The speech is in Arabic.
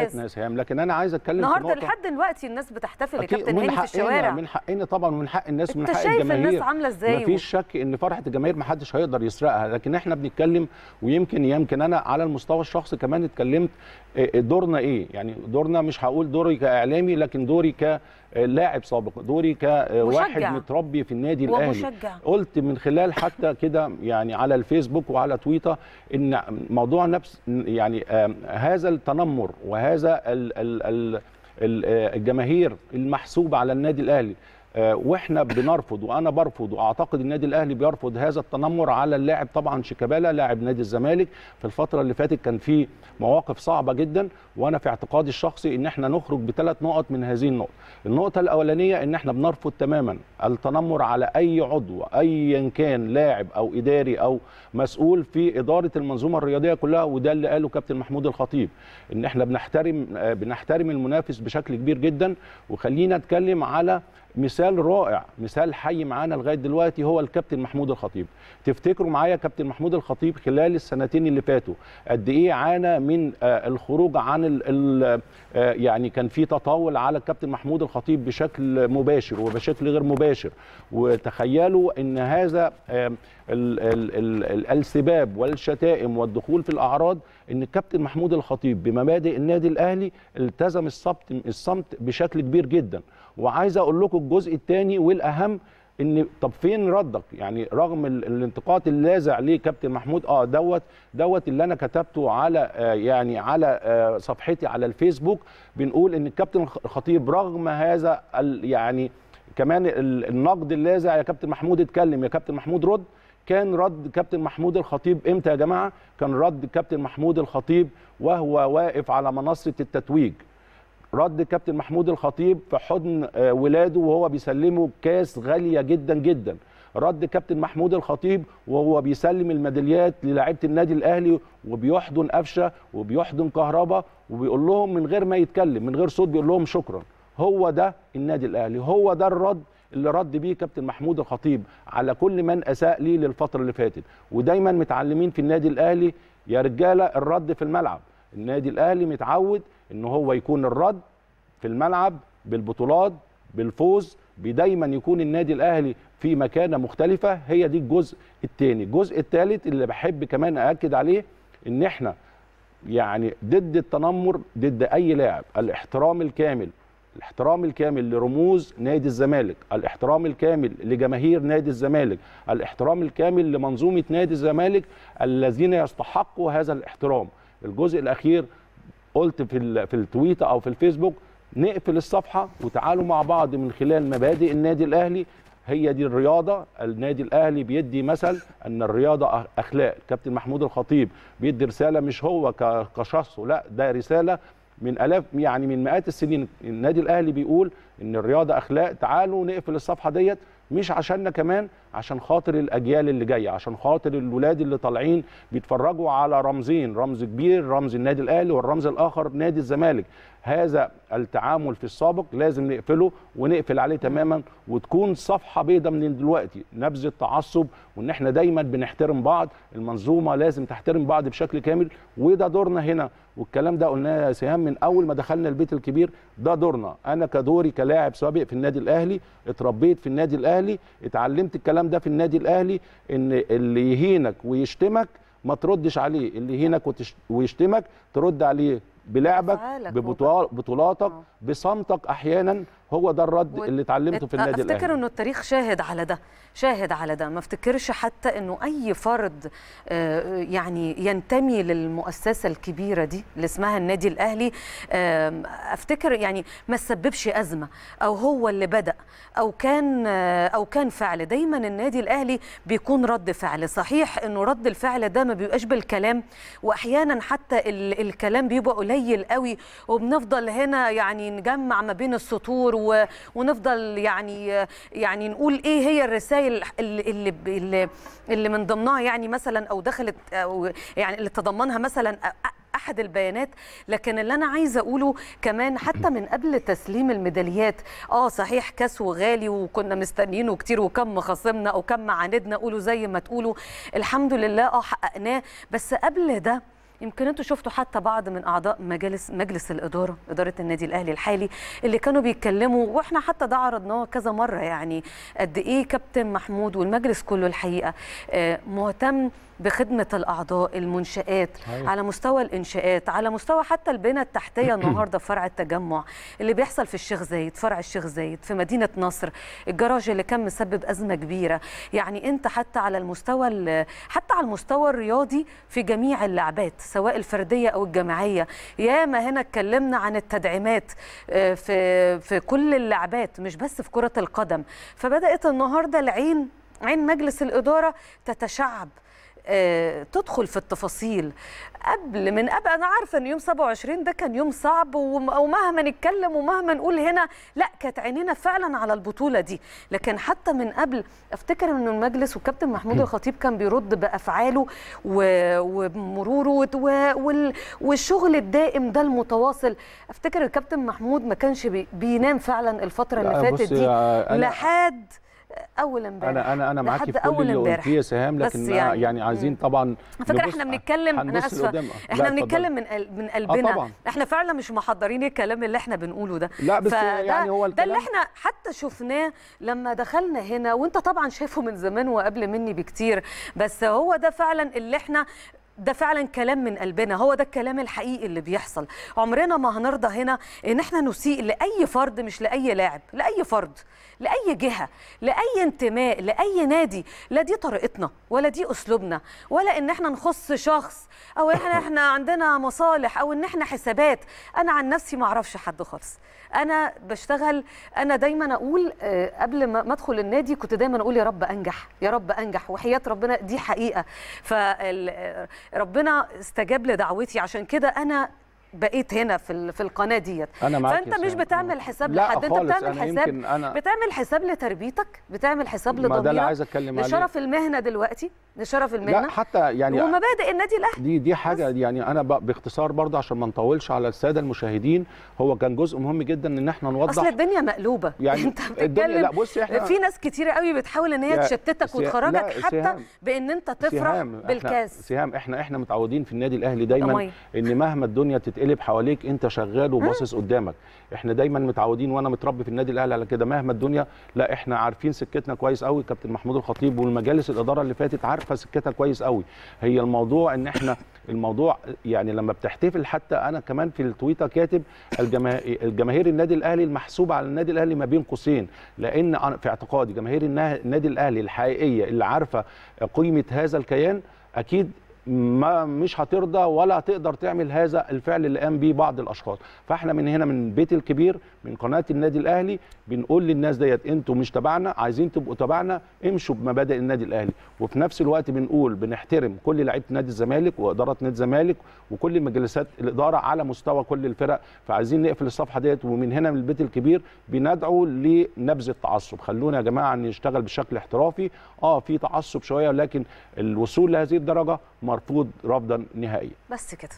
الكاس يا سهام لكن انا عايز اتكلم النهارده لحد دلوقتي الناس بتحتفل يا كابتن هاني في الشوارع من حقنا طبعا ومن حق الناس ومن حق الجماهير انت شايف الناس عامله ازاي مفيش شك ان فرحه الجماهير محدش هيقدر يسرقها لكن احنا بنتكلم ويمكن يمكن انا على المستوى الشخصي كمان اتكلمت إيه، إيه، دورنا ايه يعني دورنا مش هقول دوري كاعلامي لكن دوري ك لاعب سابق دوري كواحد متربي في النادي الاهلي ومشجع. قلت من خلال حتى كده يعني على الفيسبوك وعلى تويتر ان موضوع نفس يعني هذا التنمر وهذا آه، الجماهير المحسوبه على النادي الاهلي آه، واحنا بنرفض وانا برفض واعتقد النادي الاهلي بيرفض هذا التنمر على اللاعب طبعا شيكابالا لاعب نادي الزمالك في الفتره اللي فاتت كان في مواقف صعبه جدا وانا في اعتقادي الشخصي ان احنا نخرج بثلاث نقط من هذه النقطه النقطه الاولانيه ان احنا بنرفض تماما التنمر على اي عضو ايا كان لاعب او اداري او مسؤول في اداره المنظومه الرياضيه كلها وده اللي قاله كابتن محمود الخطيب ان احنا بنحترم آه، بنحترم المنافس بشكل كبير جدا وخلينا نتكلم على مثال مثال رائع مثال حي معانا لغايه دلوقتي هو الكابتن محمود الخطيب تفتكروا معايا كابتن محمود الخطيب خلال السنتين اللي فاتوا قد ايه عانى من آه، الخروج عن الـ الـ آه، يعني كان في تطاول على الكابتن محمود الخطيب بشكل مباشر وبشكل غير مباشر وتخيلوا ان هذا الـ الـ الـ السباب والشتائم والدخول في الاعراض ان الكابتن محمود الخطيب بمبادئ النادي الاهلي التزم الصمت الصمت بشكل كبير جدا وعايز اقول لكم الجزء الثاني والاهم ان طب فين ردك يعني رغم الانتقاد اللاذع ليه كابتن محمود اه دوت دوت اللي انا كتبته على آه يعني على آه صفحتي على الفيسبوك بنقول ان الكابتن الخطيب رغم هذا يعني كمان النقد اللاذع يا كابتن محمود اتكلم يا كابتن محمود رد كان رد كابتن محمود الخطيب امتى يا جماعه كان رد كابتن محمود الخطيب وهو واقف على منصه التتويج رد كابتن محمود الخطيب في حضن آه، ولاده وهو بيسلمه كاس غاليه جدا جدا رد كابتن محمود الخطيب وهو بيسلم الميداليات للاعيبه النادي الاهلي وبيحضن قفشه وبيحضن كهربا وبيقول لهم من غير ما يتكلم من غير صوت بيقول لهم شكرا هو ده النادي الاهلي هو ده الرد اللي رد بيه كابتن محمود الخطيب على كل من اساء ليه للفتره اللي فاتت ودايما متعلمين في النادي الاهلي يا رجاله الرد في الملعب النادي الاهلي متعود ان هو يكون الرد في الملعب بالبطولات بالفوز بدايما يكون النادي الاهلي في مكانه مختلفه هي دي الجزء الثاني الجزء الثالث اللي بحب كمان ااكد عليه ان احنا يعني ضد التنمر ضد اي لاعب الاحترام الكامل الاحترام الكامل لرموز نادي الزمالك الاحترام الكامل لجماهير نادي الزمالك الاحترام الكامل لمنظومة نادي الزمالك الذين يستحقوا هذا الاحترام الجزء الأخير قلت في, في التويتة أو في الفيسبوك نقفل الصفحة وتعالوا مع بعض من خلال مبادئ النادي الأهلي هي دي الرياضة النادي الأهلي بيدي مثل أن الرياضة أخلاق كابتن محمود الخطيب بيدي رسالة مش هو كشخصه لا ده رسالة من الاف يعني من مئات السنين النادي الاهلي بيقول ان الرياضه اخلاق تعالوا نقفل الصفحه ديت مش عشاننا كمان عشان خاطر الاجيال اللي جايه عشان خاطر الولاد اللي طالعين بيتفرجوا على رمزين رمز كبير رمز النادي الاهلي والرمز الاخر نادي الزمالك هذا التعامل في السابق لازم نقفله ونقفل عليه تماما وتكون صفحه بيضاء من دلوقتي نبذ التعصب وان احنا دايما بنحترم بعض المنظومه لازم تحترم بعض بشكل كامل وده دورنا هنا والكلام ده قلناه يا سهام من اول ما دخلنا البيت الكبير ده دورنا انا كدوري كلاعب سابق في النادي الاهلي اتربيت في النادي الاهلي الاهلي اتعلمت الكلام ده في النادي الاهلي ان اللي يهينك ويشتمك ما تردش عليه اللي يهينك ويشتمك ترد عليه بلعبك ببطولاتك آه. بصمتك احيانا هو ده الرد و... اللي اتعلمته في النادي الاهلي افتكر انه التاريخ شاهد على ده شاهد على ده ما افتكرش حتى انه اي فرد آه، يعني ينتمي للمؤسسه الكبيره دي اللي اسمها النادي الاهلي افتكر يعني ما تسببش ازمه او هو اللي بدا او كان آه، او كان فعل دايما النادي الاهلي بيكون رد فعل صحيح انه رد الفعل ده ما بيبقاش بالكلام واحيانا حتى الكلام بيبقى قليل قوي وبنفضل هنا يعني نجمع ما بين السطور و... ونفضل يعني يعني نقول ايه هي الرسائل اللي اللي, اللي من ضمنها يعني مثلا او دخلت او يعني اللي تضمنها مثلا احد البيانات لكن اللي انا عايزه اقوله كمان حتى من قبل تسليم الميداليات اه صحيح كاس وغالي وكنا مستنيينه كتير وكم خصمنا او كم عاندنا قولوا زي ما تقولوا الحمد لله اه حققناه بس قبل ده يمكن انتوا شفتوا حتى بعض من اعضاء مجلس مجلس الاداره اداره النادي الاهلي الحالي اللي كانوا بيتكلموا واحنا حتى ده عرضناه كذا مره يعني قد ايه كابتن محمود والمجلس كله الحقيقه آه، مهتم بخدمه الاعضاء المنشات على مستوى الانشاءات على مستوى حتى البنى التحتيه النهارده في فرع التجمع اللي بيحصل في الشيخ زايد فرع الشيخ زايد في مدينه نصر الجراج اللي كان مسبب ازمه كبيره يعني انت حتى على المستوى حتى على المستوى الرياضي في جميع اللعبات سواء الفرديه او الجماعيه ياما هنا اتكلمنا عن التدعيمات آه، في في كل اللعبات مش بس في كره القدم فبدات النهارده العين عين مجلس الاداره تتشعب آه، تدخل في التفاصيل قبل من قبل انا عارفه ان يوم 27 ده كان يوم صعب ومهما نتكلم ومهما نقول هنا لا كانت عينينا فعلا على البطوله دي لكن حتى من قبل افتكر أن المجلس والكابتن محمود الخطيب كان بيرد بافعاله ومروره والشغل الدائم ده المتواصل افتكر الكابتن محمود ما كانش بينام فعلا الفتره اللي فاتت دي لحد اول امبارح انا انا انا معاكي في كل اللي قلتيه سهام لكن يعني, يعني عايزين طبعا فكره احنا بنتكلم انا اسفه احنا بنتكلم من من آه، قلبنا آه طبعاً. احنا فعلا مش محضرين الكلام اللي احنا بنقوله ده لا بس يعني هو الكلام ده اللي احنا حتى شفناه لما دخلنا هنا وانت طبعا شايفه من زمان وقبل مني بكتير بس هو ده فعلا اللي احنا ده فعلا كلام من قلبنا هو ده الكلام الحقيقي اللي بيحصل عمرنا ما هنرضى هنا ان احنا نسيء لاي فرد مش لاي لاعب لاي فرد لاي جهه لاي انتماء لاي نادي لا دي طريقتنا ولا دي اسلوبنا ولا ان احنا نخص شخص او ان احنا, احنا عندنا مصالح او ان احنا حسابات انا عن نفسي ما اعرفش حد خالص انا بشتغل انا دايما اقول آه، قبل ما ادخل النادي كنت دايما اقول يا رب انجح يا رب انجح وحياه ربنا دي حقيقه ف آه، ربنا استجاب لدعوتي عشان كده انا بقيت هنا في في القناه ديت أنا معاك فانت مش بتعمل حساب لحد انت بتعمل حساب أنا بتعمل حساب لتربيتك بتعمل حساب لضميرك لشرف المهنه دلوقتي لشرف المهنه لا حتى يعني ومبادئ النادي الاهلي دي دي حاجه بس. يعني انا باختصار برضه عشان ما نطولش على الساده المشاهدين هو كان جزء مهم جدا ان احنا نوضح اصل الدنيا مقلوبه يعني انت الدنيا لا بص احنا في ناس كتير قوي بتحاول ان هي تشتتك وتخرجك حتى سيهام. بان انت تفرح سهام. بالكاس سهام احنا احنا متعودين في النادي الاهلي دايما إيه؟ ان مهما الدنيا تتقلب بتتقلب حواليك انت شغال وباصص قدامك احنا دايما متعودين وانا متربي في النادي الاهلي على كده مهما الدنيا لا احنا عارفين سكتنا كويس قوي كابتن محمود الخطيب والمجالس الاداره اللي فاتت عارفه سكتها كويس قوي هي الموضوع ان احنا الموضوع يعني لما بتحتفل حتى انا كمان في التويتر كاتب الجماهير النادي الاهلي المحسوبه على النادي الاهلي ما بين قوسين لان في اعتقادي جماهير النادي الاهلي الحقيقيه اللي عارفه قيمه هذا الكيان اكيد ما مش هترضى ولا هتقدر تعمل هذا الفعل اللي قام بيه بعض الاشخاص فاحنا من هنا من بيت الكبير من قناه النادي الاهلي بنقول للناس ديت انتوا مش تبعنا عايزين تبقوا تبعنا امشوا بمبادئ النادي الاهلي وفي نفس الوقت بنقول بنحترم كل لعيبه نادي الزمالك واداره نادي الزمالك وكل مجلسات الاداره على مستوى كل الفرق فعايزين نقفل الصفحه ديت ومن هنا من البيت الكبير بندعو لنبذ التعصب خلونا يا جماعه نشتغل بشكل احترافي اه في تعصب شويه لكن الوصول لهذه الدرجه مرفوض رفضا نهائيا بس كده